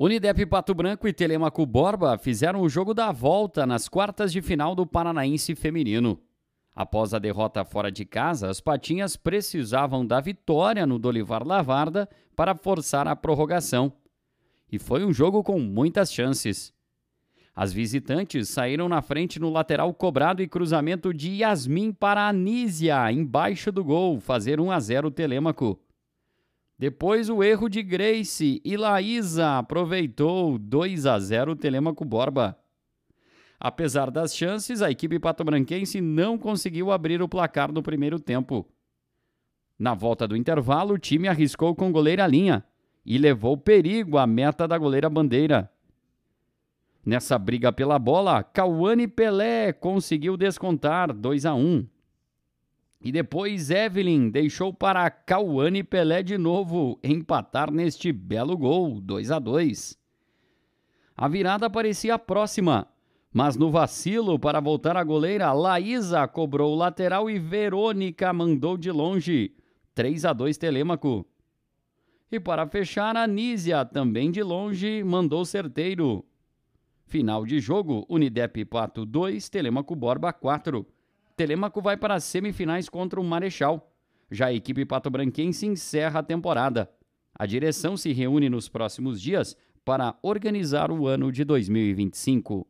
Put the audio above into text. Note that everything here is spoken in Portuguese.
Unidep Pato Branco e Telemaco Borba fizeram o jogo da volta nas quartas de final do Paranaense Feminino. Após a derrota fora de casa, as patinhas precisavam da vitória no Dolivar Lavarda para forçar a prorrogação. E foi um jogo com muitas chances. As visitantes saíram na frente no lateral cobrado e cruzamento de Yasmin para Anísia, embaixo do gol, fazer 1 a 0 Telemaco. Depois o erro de Grace e Laísa aproveitou 2 a 0 o Telemaco Borba. Apesar das chances, a equipe patobranquense não conseguiu abrir o placar no primeiro tempo. Na volta do intervalo, o time arriscou com goleira à linha e levou perigo à meta da goleira bandeira. Nessa briga pela bola, Cauane Pelé conseguiu descontar 2 a 1. E depois Evelyn deixou para Cauane Pelé de novo empatar neste belo gol, 2 a 2. A virada parecia próxima, mas no vacilo para voltar a goleira, Laísa cobrou o lateral e Verônica mandou de longe, 3 a 2 Telêmaco. E para fechar, Anísia, também de longe, mandou certeiro. Final de jogo, Unidep Pato 2, Telemaco Borba 4. Telemaco vai para as semifinais contra o Marechal. Já a equipe pato-branquense encerra a temporada. A direção se reúne nos próximos dias para organizar o ano de 2025.